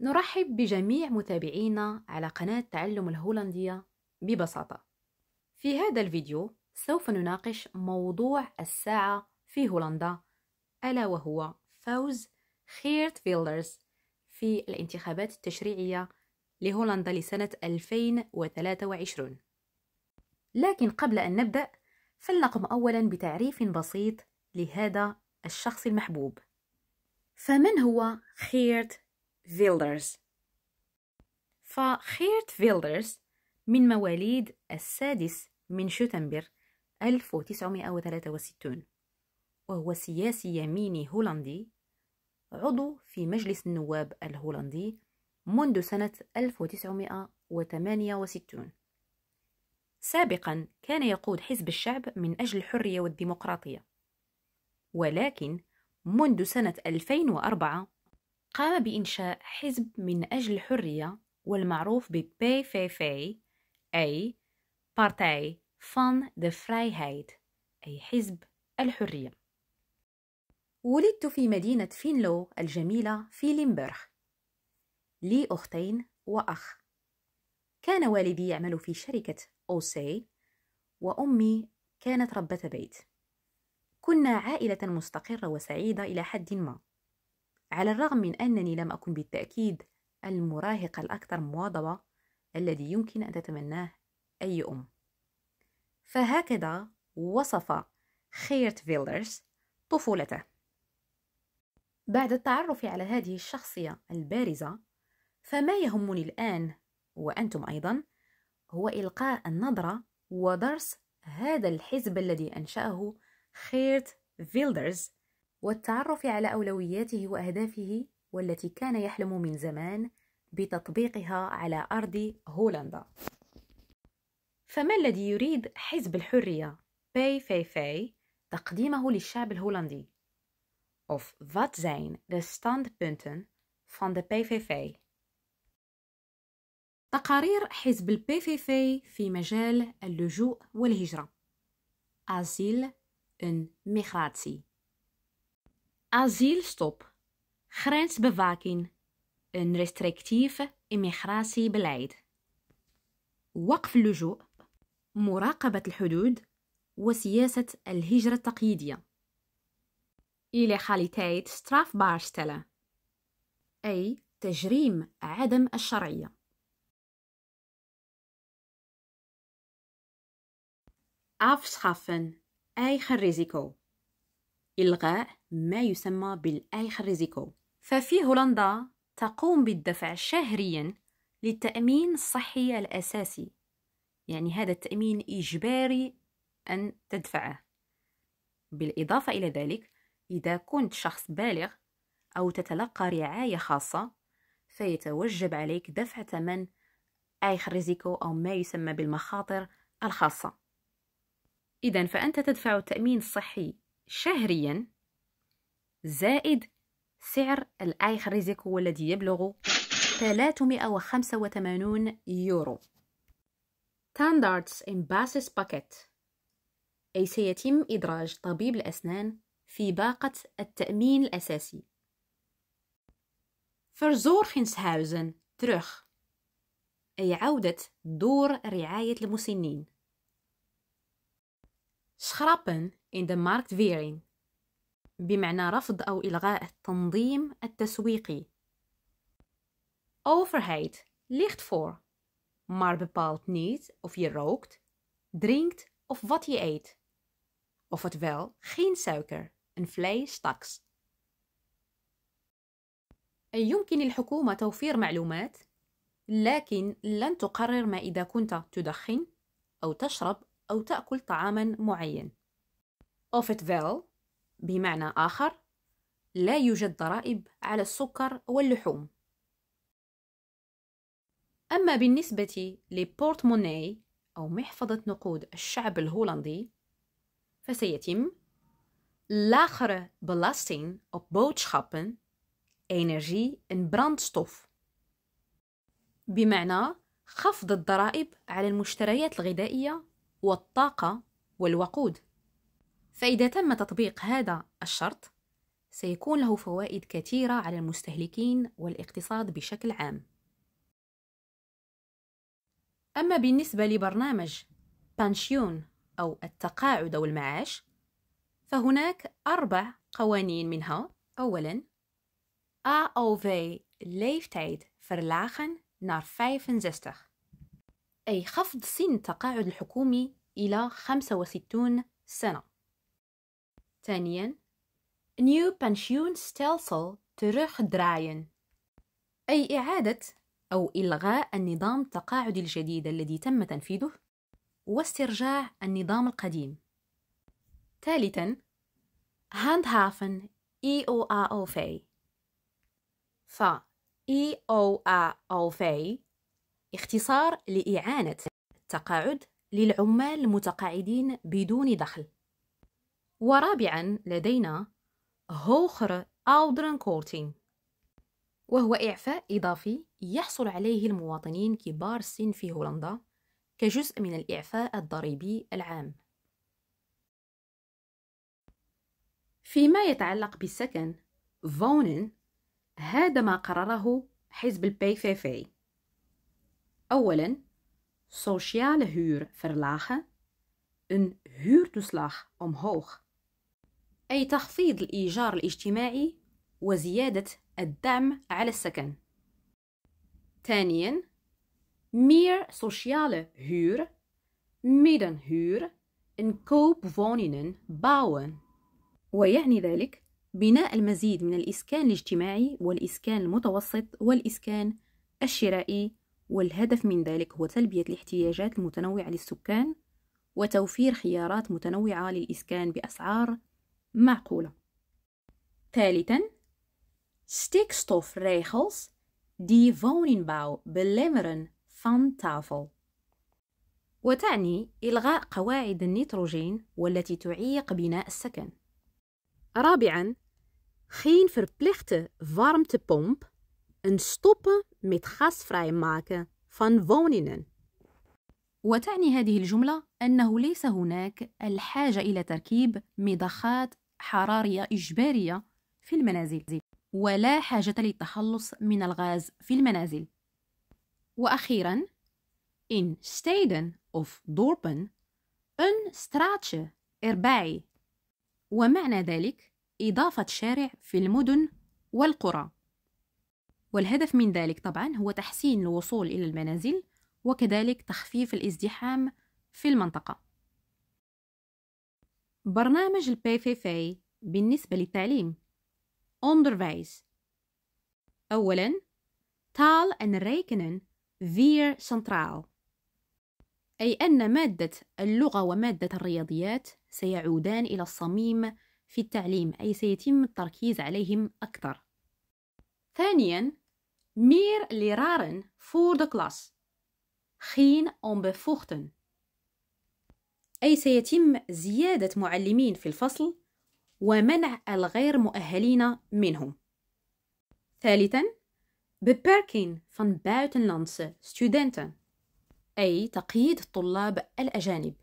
نرحب بجميع متابعينا على قناة تعلم الهولندية ببساطة. في هذا الفيديو سوف نناقش موضوع الساعة في هولندا ألا وهو فوز خيرت فيلدرز في الانتخابات التشريعية لهولندا لسنة 2023 لكن قبل أن نبدأ فلنقم أولا بتعريف بسيط لهذا الشخص المحبوب فمن هو خيرت فيلدرز فخيرت فيلدرز من مواليد السادس من شتنبر 1963 وهو سياسي يميني هولندي عضو في مجلس النواب الهولندي منذ سنة 1968 سابقا كان يقود حزب الشعب من أجل الحرية والديمقراطية ولكن منذ سنة 2004 قام بإنشاء حزب من أجل الحرية والمعروف ب PVV أي Partij van de Vrijheid أي حزب الحرية ولدت في مدينة فينلو الجميلة في ليمبرغ لي أختين وأخ كان والدي يعمل في شركة أوسي وأمي كانت ربة بيت كنا عائلة مستقرة وسعيدة إلى حد ما على الرغم من أنني لم أكن بالتأكيد المراهق الأكثر مواظبة الذي يمكن أن تتمناه أي أم فهكذا وصف خيرت فيلرز طفولته بعد التعرف على هذه الشخصية البارزة فما يهمني الآن وأنتم أيضا هو إلقاء النظرة ودرس هذا الحزب الذي أنشأه خيرت فيلدرز والتعرف على أولوياته وأهدافه والتي كان يحلم من زمان بتطبيقها على أرض هولندا فما الذي يريد حزب الحرية باي فاي فاي تقديمه للشعب الهولندي؟ Of wat zijn de standpunten van de PVV? تقارير حزب البي في في في مجال اللجوء والهجرة asiel en migratie Asielstop. Grensbewaking. Een restrictieve immigratiebeleid. وقف اللجوء. مراقبة الحدود. وسياسة الهجرة التقييدية. illegaliteit strafbaar stellen. أي تجريم عدم الشرعية. afschaffen eigen risico إلغاء ما يسمى بالآيخ ريزيكو ففي هولندا تقوم بالدفع شهريا للتأمين الصحي الأساسي يعني هذا التأمين إجباري أن تدفعه بالإضافة إلى ذلك إذا كنت شخص بالغ أو تتلقى رعاية خاصة فيتوجب عليك دفع ثمن آيخ ريزيكو أو ما يسمى بالمخاطر الخاصة إذا فأنت تدفع التأمين الصحي شهريا زائد سعر الآيخ ريزيكو الذي يبلغ 385 يورو Standards in باسس باكيت أي سيتم إدراج طبيب الأسنان في باقة التأمين الأساسي Verzorgingshausen terug أي عودة دور رعاية المسنين Schrappen in the market veering بمعنى رفض أو إلغاء التنظيم التسويقي overheid ligt voor maar bepaalt niet of je rookt, drinkt of wat je eet. Of het wel geen suiker, een vlees taks. يمكن الحكومة توفير معلومات لكن لن تقرر ما إذا كنت تدخن أو تشرب أو تأكل طعاما معين of it well بمعنى آخر لا يوجد ضرائب على السكر واللحوم أما بالنسبة موني أو محفظة نقود الشعب الهولندي فسيتم لاخر بلاستين أو بوتشخابن energie إن براندستوف بمعنى خفض الضرائب على المشتريات الغذائية والطاقة والوقود. فإذا تم تطبيق هذا الشرط سيكون له فوائد كثيرة على المستهلكين والاقتصاد بشكل عام أما بالنسبة لبرنامج بانشيون أو التقاعد أو المعاش فهناك أربع قوانين منها أولا AOV leeftijd verlagen naar 65 أي خفض سن التقاعد الحكومي إلى 65 سنة ثانيا بانشيون Pension تروح دراين أي إعادة أو إلغاء النظام التقاعد الجديد الذي تم تنفيذه واسترجاع النظام القديم ثالثا او EOAOV ف في e اختصار لإعانة التقاعد للعمال المتقاعدين بدون دخل ورابعا لدينا هوخر أودرن كورتين وهو إعفاء إضافي يحصل عليه المواطنين كبار السن في هولندا كجزء من الإعفاء الضريبي العام فيما يتعلق بالسكن فونن هذا ما قرره حزب البي في في أولا فرلاخة ان هور een أم omhoog أي تخفيض الإيجار الاجتماعي وزيادة الدعم على السكن ثانيا meer sociale huur middenhuur en فونينن باون ويعني ذلك بناء المزيد من الإسكان الاجتماعي والإسكان المتوسط والإسكان الشرائي والهدف من ذلك هو تلبية الاحتياجات المتنوعة للسكان وتوفير خيارات متنوعة للإسكان بأسعار معقولة ثالثا stikstofregels die woningbouw belemmeren van tafel وتعني إلغاء قواعد النيتروجين والتي تعيق بناء السكن رابعا geen verplichte warmtepomp en stoppen met gasvrij maken van woningen وتعني هذه الجملة أنه ليس هناك الحاجة إلى تركيب مضخات حرارية إجبارية في المنازل ولا حاجة للتخلص من الغاز في المنازل وأخيرا in Staden of dorpen ان straatje إرباعي ومعنى ذلك إضافة شارع في المدن والقرى والهدف من ذلك طبعا هو تحسين الوصول إلى المنازل وكذلك تخفيف الازدحام في المنطقة برنامج البي في في بالنسبة للتعليم onderwijs أولا تال أن ريكنن فير سنترال أي أن مادة اللغة ومادة الرياضيات سيعودان إلى الصميم في التعليم أي سيتم التركيز عليهم أكثر ثانيا مير لرارن فور دو كلاس حين بفوختن أي سيتم زيادة معلمين في الفصل ومنع الغير مؤهلين منهم ثالثا beperking van buitenlandse ستودنتن أي تقييد الطلاب الأجانب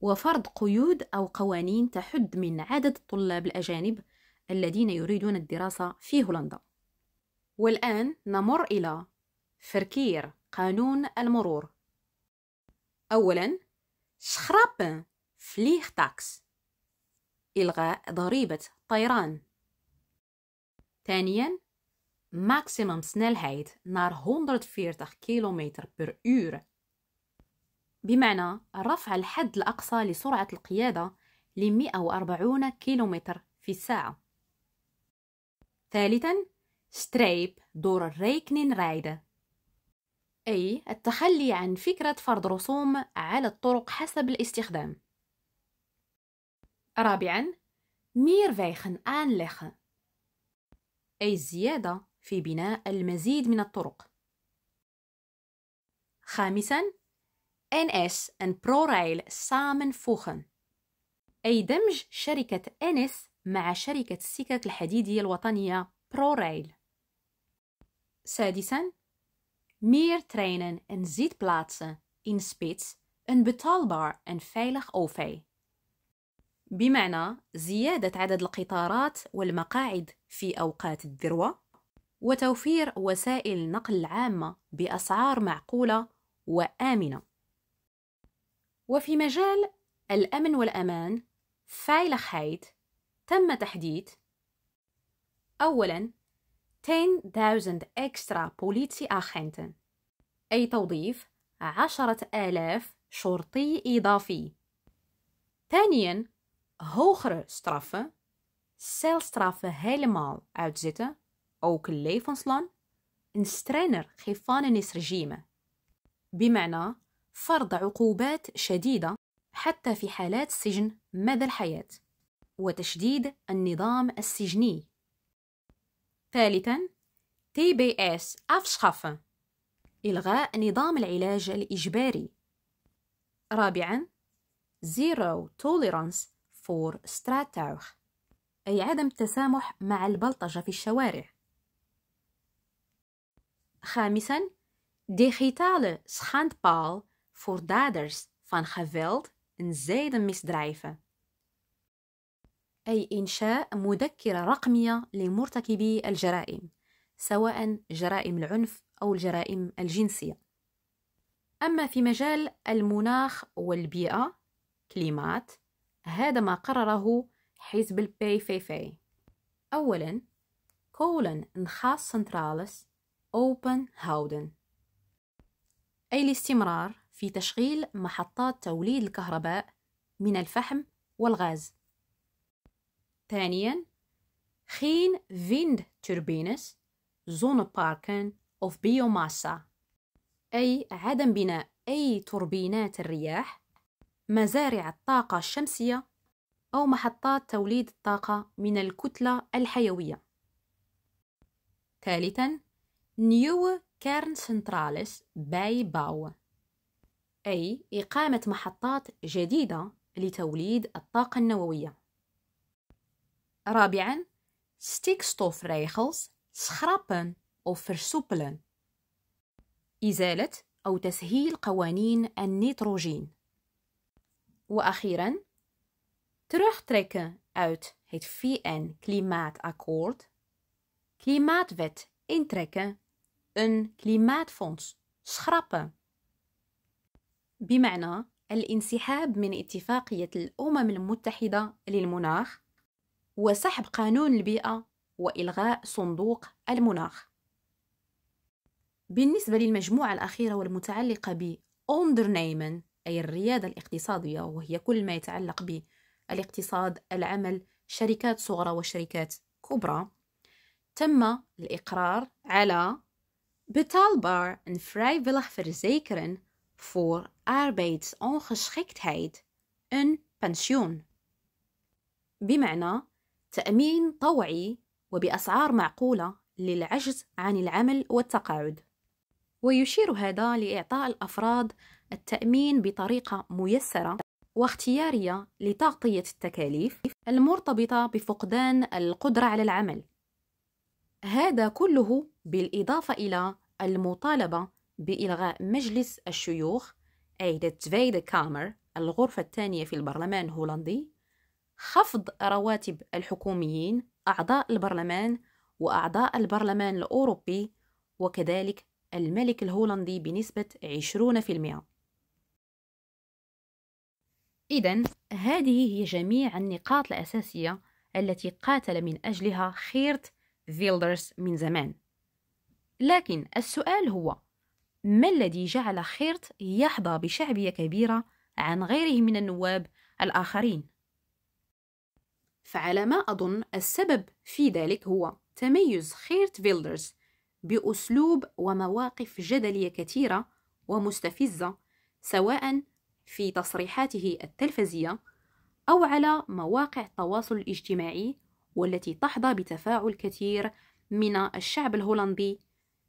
وفرض قيود أو قوانين تحد من عدد الطلاب الأجانب الذين يريدون الدراسة في هولندا والآن نمر إلى فركير قانون المرور أولا شخرابن فليه تاكس إلغاء ضريبة طيران ثانيا maximum snelheid نار 140 كيلومتر per اور بمعنى رفع الحد الأقصى لسرعة القيادة ل 140 كيلومتر في الساعة ثالثا ستريب دور الريكنين رايدة أي التخلي عن فكرة فرض رسوم على الطرق حسب الاستخدام رابعا مير فيخن آن لخ أي الزيادة في بناء المزيد من الطرق خامسا NS رايل سامن فوخن أي دمج شركة NS مع شركة السكك الحديدية الوطنية رايل. سادسا meer trainen en zitplaatsen in spits een betaalbaar en veilig OV. بمعنى زيادة عدد القطارات والمقاعد في أوقات الذروة وتوفير وسائل النقل العامة بأسعار معقولة وآمنة. وفي مجال الأمن والأمان Veiligheid تم تحديد أولاً 10,000 اكسترا بوليتسي اخنتن اي توظيف عشرة آلاف شرطي إضافي. ثانيا هوخر سترافة سيل سترافة هيلمال أوتزيتا أو كلي فنسلان انسترينر خفان نسرجيمة بمعنى فرض عقوبات شديدة حتى في حالات السجن مدى الحياة وتشديد النظام السجني ثالثا TBS afschaffen إلغاء نظام العلاج الإجباري رابعا Zero tolerance for straattaug أي عدم التسامح مع البلطجة في الشوارع خامسا digitale schandpaal voor daders van geweld en zedenmisdrijven أي إنشاء مذكرة رقمية لمرتكبي الجرائم سواء جرائم العنف أو الجرائم الجنسية أما في مجال المناخ والبيئة كليمات هذا ما قرره حزب البي في في أولا كولن نخاص سنترالس أوبن هاودن أي الاستمرار في تشغيل محطات توليد الكهرباء من الفحم والغاز ثانيا خين توربينس زون باركن of biomassa أي عدم بناء أي توربينات الرياح مزارع الطاقة الشمسية أو محطات توليد الطاقة من الكتلة الحيوية ثالثا نيو كارن سنتراليس باي باو أي إقامة محطات جديدة لتوليد الطاقة النووية رابعا stikstofregels schrappen of versoepelen. إزالة أو تسهيل قوانين النيتروجين. وأخيرا terugtrekken uit het VN Klimaatakkoord, Klimaatwet intrekken, een klimaatfonds schrappen. بمعنى الانسحاب من اتفاقية الأمم المتحدة للمناخ وسحب قانون البيئة وإلغاء صندوق المناخ بالنسبة للمجموعة الأخيرة والمتعلقة ب Ondernehmen أي الريادة الاقتصادية وهي كل ما يتعلق بالاقتصاد العمل شركات صغرى وشركات كبرى تم الإقرار على ان betalbaar en فور verzekeren voor arbeidsongeschiktheid ان pensioen بمعنى تأمين طوعي وبأسعار معقولة للعجز عن العمل والتقاعد ويشير هذا لإعطاء الأفراد التأمين بطريقة ميسرة واختيارية لتغطية التكاليف المرتبطة بفقدان القدرة على العمل هذا كله بالإضافة إلى المطالبة بإلغاء مجلس الشيوخ أي the Tweede Kamer الغرفة الثانية في البرلمان الهولندي خفض رواتب الحكوميين أعضاء البرلمان وأعضاء البرلمان الأوروبي وكذلك الملك الهولندي بنسبة 20% إذا هذه هي جميع النقاط الأساسية التي قاتل من أجلها خيرت فيلدرس من زمان لكن السؤال هو ما الذي جعل خيرت يحظى بشعبية كبيرة عن غيره من النواب الآخرين؟ فعلى ما أظن السبب في ذلك هو تميز خيرت فيلدرز بأسلوب ومواقف جدلية كثيرة ومستفزة سواء في تصريحاته التلفزية أو على مواقع التواصل الاجتماعي والتي تحظى بتفاعل كثير من الشعب الهولندي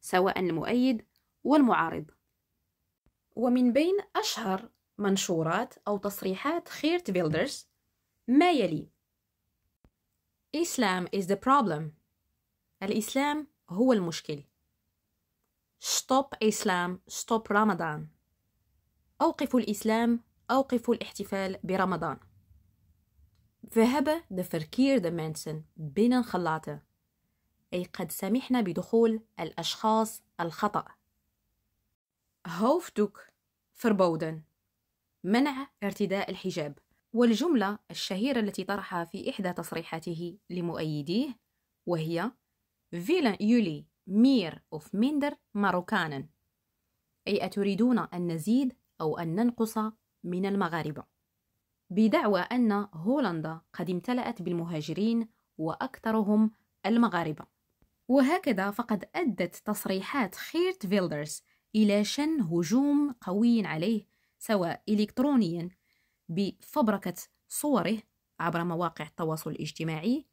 سواء المؤيد والمعارض ومن بين أشهر منشورات أو تصريحات خيرت فيلدرز ما يلي Islam is the problem الإسلام هو المشكل Stop Islam Stop Ramadan أوقفوا الإسلام أوقفوا الاحتفال برمضان We hebben de verkeerde mensen binnengelaten أي قد سمحنا بدخول الأشخاص الخطأ hoofddoek verboden منع ارتداء الحجاب والجملة الشهيرة التي طرحها في إحدى تصريحاته لمؤيديه وهي فيلان يولي مير أوف ميندر ماروكانا أي أتريدون أن نزيد أو أن ننقص من المغاربة بدعوى أن هولندا قد امتلأت بالمهاجرين وأكثرهم المغاربة وهكذا فقد أدت تصريحات خيرت فيلدرز إلى شن هجوم قوي عليه سواء إلكترونيا بفبركة صوره عبر مواقع التواصل الاجتماعي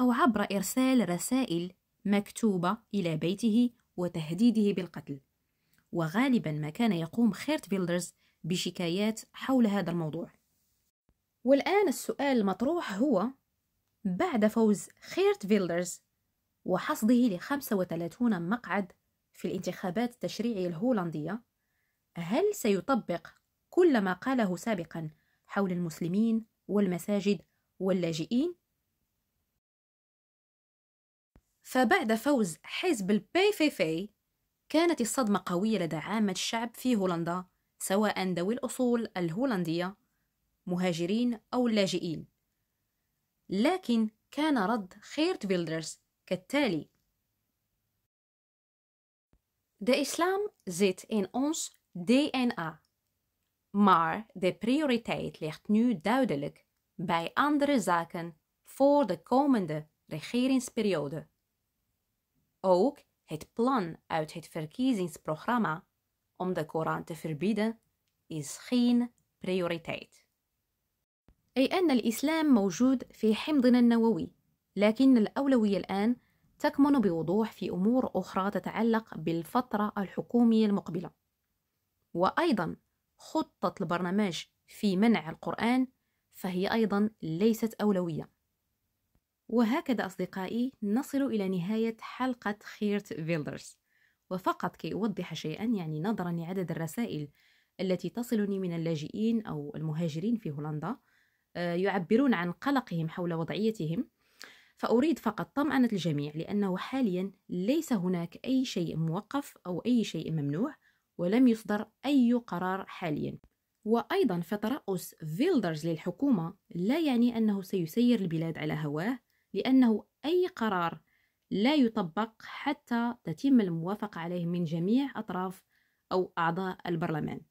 أو عبر إرسال رسائل مكتوبة إلى بيته وتهديده بالقتل وغالبا ما كان يقوم خيرت بيلدرز بشكايات حول هذا الموضوع والآن السؤال المطروح هو بعد فوز خيرت فيلدرز وحصده ل 35 مقعد في الانتخابات التشريعية الهولندية هل سيطبق كل ما قاله سابقا حول المسلمين والمساجد واللاجئين فبعد فوز حزب البي في في كانت الصدمة قوية لدى عامة الشعب في هولندا سواء ذوي الأصول الهولندية مهاجرين أو اللاجئين لكن كان رد خيرت فيلدرز كالتالي The islam zit in ons DNA. maar de prioriteit ligt nu duidelijk bij andere zaken voor de komende regeringsperiode. Ook het plan uit het verkiezingsprogramma om de Koran te verbieden is geen prioriteit. أي أن الإسلام موجود في حمضنا النووي، لكن الأولوية الآن تكمن بوضوح في أمور أخرى تتعلق بالفترة الحكومية المقبلة، وأيضًا خطة البرنامج في منع القرآن فهي أيضا ليست أولوية وهكذا أصدقائي نصل إلى نهاية حلقة خيرت فيلدرز وفقط كي أوضح شيئا يعني نظرا لعدد الرسائل التي تصلني من اللاجئين أو المهاجرين في هولندا آه، يعبرون عن قلقهم حول وضعيتهم فأريد فقط طمأنة الجميع لأنه حاليا ليس هناك أي شيء موقف أو أي شيء ممنوع ولم يصدر أي قرار حاليا وأيضا فترأس فيلدرز للحكومة لا يعني أنه سيسير البلاد على هواه لأنه أي قرار لا يطبق حتى تتم الموافقة عليه من جميع أطراف أو أعضاء البرلمان